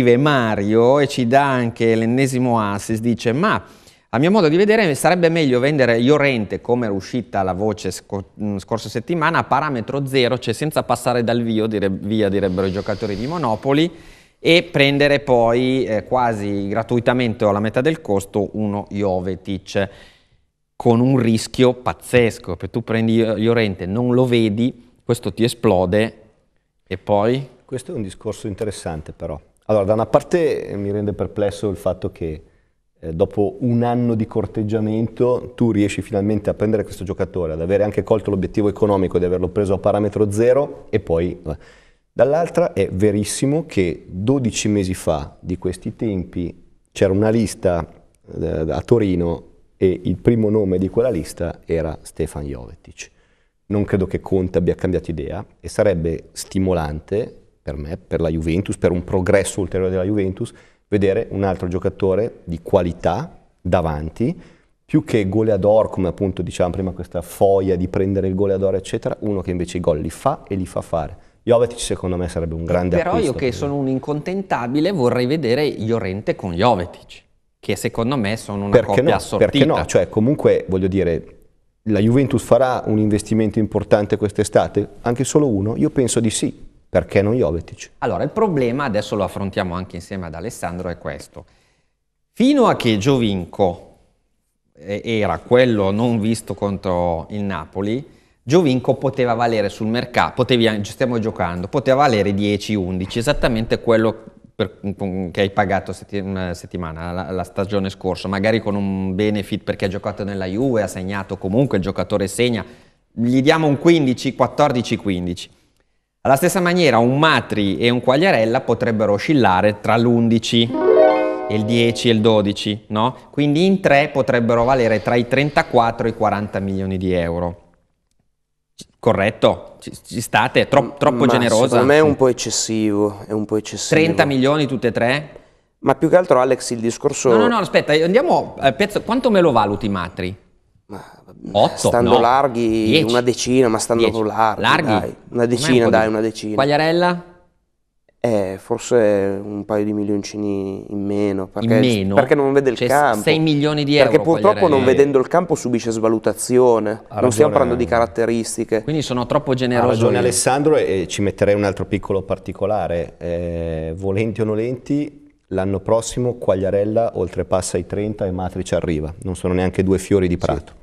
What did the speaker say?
scrive Mario e ci dà anche l'ennesimo assist, dice ma a mio modo di vedere sarebbe meglio vendere Iorente come era uscita la voce sco scorsa settimana a parametro zero, cioè senza passare dal via, dire via direbbero i giocatori di Monopoli e prendere poi eh, quasi gratuitamente o alla metà del costo uno Jovetic con un rischio pazzesco, perché tu prendi Iorente, non lo vedi, questo ti esplode e poi... Questo è un discorso interessante però, allora, da una parte mi rende perplesso il fatto che eh, dopo un anno di corteggiamento tu riesci finalmente a prendere questo giocatore, ad avere anche colto l'obiettivo economico di averlo preso a parametro zero e poi... Eh, dall'altra è verissimo che 12 mesi fa di questi tempi c'era una lista eh, a Torino e il primo nome di quella lista era Stefan Jovetic. Non credo che Conte abbia cambiato idea e sarebbe stimolante per me, per la Juventus, per un progresso ulteriore della Juventus, vedere un altro giocatore di qualità davanti, più che goleador, come appunto diciamo prima, questa foia di prendere il goleador, eccetera, uno che invece i gol li fa e li fa fare. Jovetic secondo me sarebbe un grande Però acquisto. Però io che sono un incontentabile vorrei vedere Iorente con Jovetic, che secondo me sono una perché no, assortita. Perché no? Cioè comunque voglio dire, la Juventus farà un investimento importante quest'estate? Anche solo uno? Io penso di sì, perché non Jovetic? Allora, il problema, adesso lo affrontiamo anche insieme ad Alessandro, è questo. Fino a che Giovinco eh, era quello non visto contro il Napoli, Giovinco poteva valere sul mercato, potevi, stiamo giocando, poteva valere 10-11, esattamente quello per, che hai pagato settim settimana, la, la, stagione scorsa, magari con un benefit perché ha giocato nella Juve, ha segnato comunque, il giocatore segna, gli diamo un 15, 14, 15 alla stessa maniera un Matri e un Quagliarella potrebbero oscillare tra l'11 e il 10 e il 12, no? Quindi in tre potrebbero valere tra i 34 e i 40 milioni di euro. Corretto, ci, state, Tro, mm, troppo Ma generosa. Secondo me è un po' eccessivo, è un po' eccessivo. 30 milioni tutte e tre? Ma più che altro Alex il discorso... No, no, no, aspetta, andiamo, eh, pezzo, quanto me lo valuti Matri? Ma, 8, stando 9, larghi 10, una decina, ma stando 10. larghi, larghi? Dai, una decina, un dai, una decina. Quagliarella? Eh, forse un paio di milioncini in meno perché, in meno? perché non vede il cioè, campo 6 milioni di euro perché purtroppo non vedendo il campo subisce svalutazione ragione, non stiamo parlando di caratteristiche quindi sono troppo generoso ha ragione Alessandro e ci metterei un altro piccolo particolare eh, volenti o nolenti l'anno prossimo Quagliarella oltrepassa i 30 e Matrice arriva non sono neanche due fiori di prato sì.